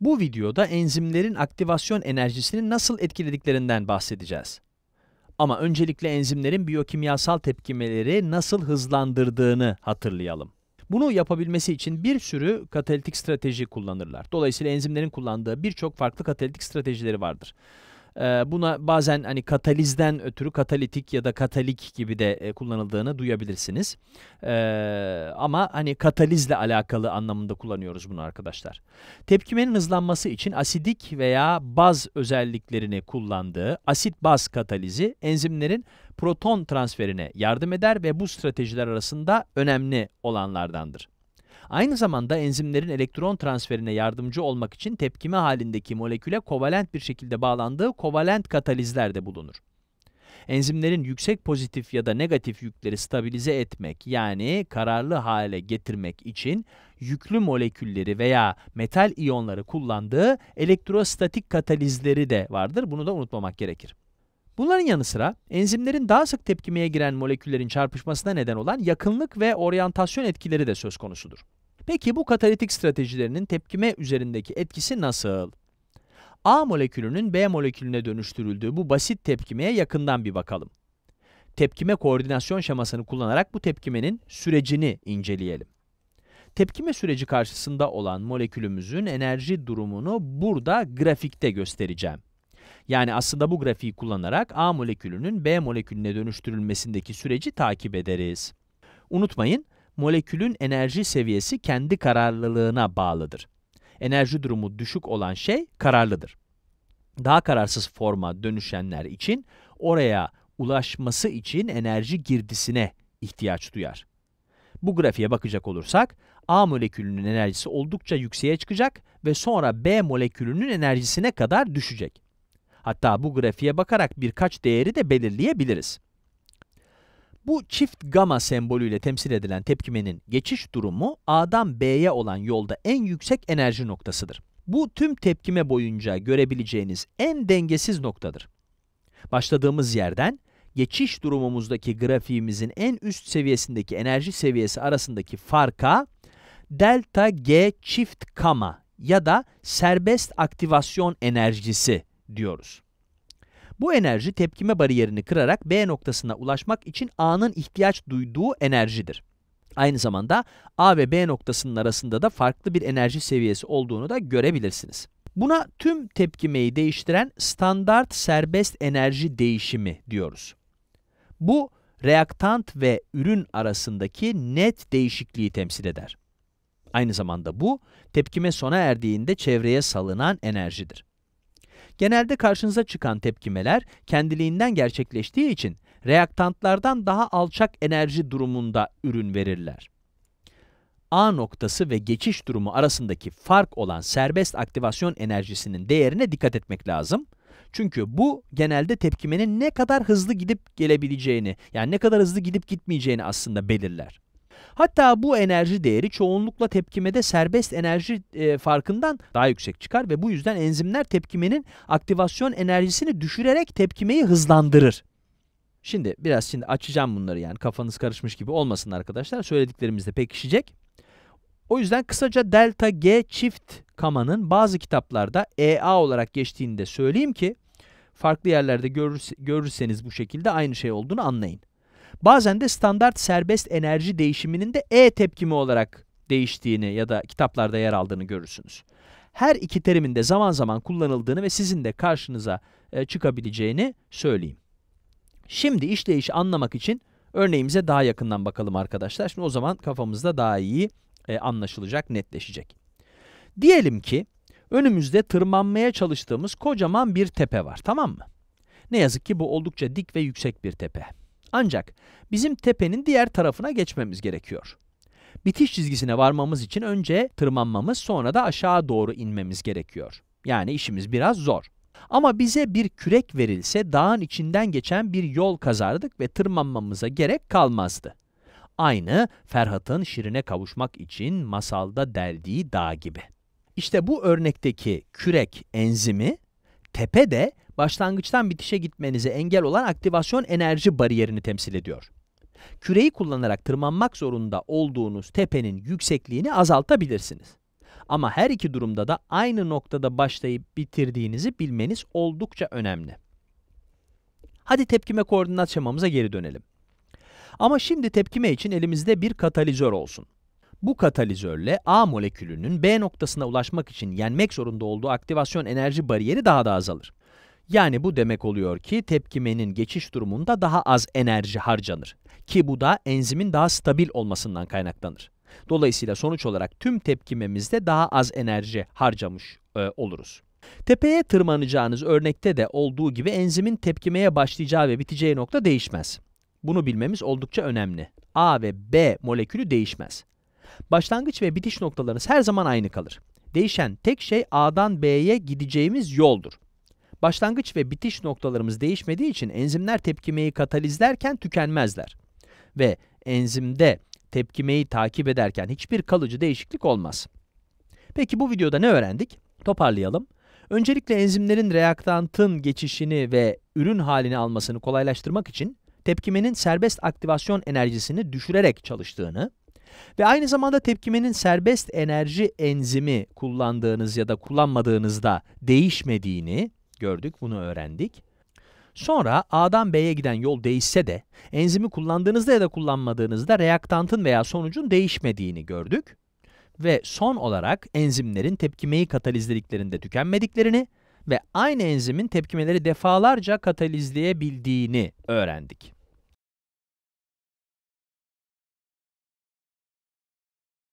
Bu videoda enzimlerin aktivasyon enerjisini nasıl etkilediklerinden bahsedeceğiz. Ama öncelikle enzimlerin biyokimyasal tepkimeleri nasıl hızlandırdığını hatırlayalım. Bunu yapabilmesi için bir sürü katalitik strateji kullanırlar. Dolayısıyla enzimlerin kullandığı birçok farklı katalitik stratejileri vardır. Ee, buna bazen hani katalizden ötürü katalitik ya da katalik gibi de e, kullanıldığını duyabilirsiniz. Ee, ama hani katalizle alakalı anlamında kullanıyoruz bunu arkadaşlar. Tepkimenin hızlanması için asidik veya baz özelliklerini kullandığı asit-baz katalizi enzimlerin proton transferine yardım eder ve bu stratejiler arasında önemli olanlardandır. Aynı zamanda enzimlerin elektron transferine yardımcı olmak için tepkime halindeki moleküle kovalent bir şekilde bağlandığı kovalent katalizler de bulunur. Enzimlerin yüksek pozitif ya da negatif yükleri stabilize etmek yani kararlı hale getirmek için yüklü molekülleri veya metal iyonları kullandığı elektrostatik katalizleri de vardır. Bunu da unutmamak gerekir. Bunların yanı sıra enzimlerin daha sık tepkimeye giren moleküllerin çarpışmasına neden olan yakınlık ve oryantasyon etkileri de söz konusudur. Peki bu katalitik stratejilerinin tepkime üzerindeki etkisi nasıl? A molekülünün B molekülüne dönüştürüldüğü bu basit tepkimeye yakından bir bakalım. Tepkime koordinasyon şemasını kullanarak bu tepkimenin sürecini inceleyelim. Tepkime süreci karşısında olan molekülümüzün enerji durumunu burada grafikte göstereceğim. Yani aslında bu grafiği kullanarak A molekülünün B molekülüne dönüştürülmesindeki süreci takip ederiz. Unutmayın, molekülün enerji seviyesi kendi kararlılığına bağlıdır. Enerji durumu düşük olan şey kararlıdır. Daha kararsız forma dönüşenler için oraya ulaşması için enerji girdisine ihtiyaç duyar. Bu grafiğe bakacak olursak, A molekülünün enerjisi oldukça yükseğe çıkacak ve sonra B molekülünün enerjisine kadar düşecek. Hatta bu grafiğe bakarak birkaç değeri de belirleyebiliriz. Bu çift gamma sembolüyle temsil edilen tepkimenin geçiş durumu A'dan B'ye olan yolda en yüksek enerji noktasıdır. Bu tüm tepkime boyunca görebileceğiniz en dengesiz noktadır. Başladığımız yerden geçiş durumumuzdaki grafiğimizin en üst seviyesindeki enerji seviyesi arasındaki farka delta G çift kama ya da serbest aktivasyon enerjisi diyoruz. Bu enerji tepkime bariyerini kırarak B noktasına ulaşmak için A'nın ihtiyaç duyduğu enerjidir. Aynı zamanda A ve B noktasının arasında da farklı bir enerji seviyesi olduğunu da görebilirsiniz. Buna tüm tepkimeyi değiştiren standart serbest enerji değişimi diyoruz. Bu reaktant ve ürün arasındaki net değişikliği temsil eder. Aynı zamanda bu, tepkime sona erdiğinde çevreye salınan enerjidir. Genelde karşınıza çıkan tepkimeler kendiliğinden gerçekleştiği için reaktantlardan daha alçak enerji durumunda ürün verirler. A noktası ve geçiş durumu arasındaki fark olan serbest aktivasyon enerjisinin değerine dikkat etmek lazım. Çünkü bu genelde tepkimenin ne kadar hızlı gidip gelebileceğini, yani ne kadar hızlı gidip gitmeyeceğini aslında belirler. Hatta bu enerji değeri çoğunlukla tepkimede serbest enerji e, farkından daha yüksek çıkar ve bu yüzden enzimler tepkimenin aktivasyon enerjisini düşürerek tepkimeyi hızlandırır. Şimdi biraz şimdi açacağım bunları yani kafanız karışmış gibi olmasın arkadaşlar. Söylediklerimiz de pekişecek. O yüzden kısaca delta G çift kamanın bazı kitaplarda EA olarak geçtiğini de söyleyeyim ki farklı yerlerde görürse, görürseniz bu şekilde aynı şey olduğunu anlayın. Bazen de standart serbest enerji değişiminin de E tepkimi olarak değiştiğini ya da kitaplarda yer aldığını görürsünüz. Her iki terimin de zaman zaman kullanıldığını ve sizin de karşınıza e, çıkabileceğini söyleyeyim. Şimdi işleyişi anlamak için örneğimize daha yakından bakalım arkadaşlar. Şimdi o zaman kafamızda daha iyi e, anlaşılacak, netleşecek. Diyelim ki önümüzde tırmanmaya çalıştığımız kocaman bir tepe var tamam mı? Ne yazık ki bu oldukça dik ve yüksek bir tepe. Ancak bizim tepenin diğer tarafına geçmemiz gerekiyor. Bitiş çizgisine varmamız için önce tırmanmamız sonra da aşağı doğru inmemiz gerekiyor. Yani işimiz biraz zor. Ama bize bir kürek verilse dağın içinden geçen bir yol kazardık ve tırmanmamıza gerek kalmazdı. Aynı Ferhat'ın şirine kavuşmak için masalda deldiği dağ gibi. İşte bu örnekteki kürek enzimi, tepe de başlangıçtan bitişe gitmenize engel olan aktivasyon enerji bariyerini temsil ediyor. Küreyi kullanarak tırmanmak zorunda olduğunuz tepenin yüksekliğini azaltabilirsiniz. Ama her iki durumda da aynı noktada başlayıp bitirdiğinizi bilmeniz oldukça önemli. Hadi tepkime koordinat şemamıza geri dönelim. Ama şimdi tepkime için elimizde bir katalizör olsun. Bu katalizörle A molekülünün B noktasına ulaşmak için yenmek zorunda olduğu aktivasyon enerji bariyeri daha da azalır. Yani bu demek oluyor ki tepkimenin geçiş durumunda daha az enerji harcanır. Ki bu da enzimin daha stabil olmasından kaynaklanır. Dolayısıyla sonuç olarak tüm tepkimemizde daha az enerji harcamış e, oluruz. Tepeye tırmanacağınız örnekte de olduğu gibi enzimin tepkimeye başlayacağı ve biteceği nokta değişmez. Bunu bilmemiz oldukça önemli. A ve B molekülü değişmez. Başlangıç ve bitiş noktalarınız her zaman aynı kalır. Değişen tek şey A'dan B'ye gideceğimiz yoldur. Başlangıç ve bitiş noktalarımız değişmediği için enzimler tepkimeyi katalizlerken tükenmezler. Ve enzimde tepkimeyi takip ederken hiçbir kalıcı değişiklik olmaz. Peki bu videoda ne öğrendik? Toparlayalım. Öncelikle enzimlerin reaktantın geçişini ve ürün halini almasını kolaylaştırmak için tepkimenin serbest aktivasyon enerjisini düşürerek çalıştığını ve aynı zamanda tepkimenin serbest enerji enzimi kullandığınız ya da kullanmadığınızda değişmediğini gördük, bunu öğrendik. Sonra A'dan B'ye giden yol değişse de enzimi kullandığınızda ya da kullanmadığınızda reaktantın veya sonucun değişmediğini gördük. Ve son olarak enzimlerin tepkimeyi katalizlediklerinde tükenmediklerini ve aynı enzimin tepkimeleri defalarca katalizleyebildiğini öğrendik.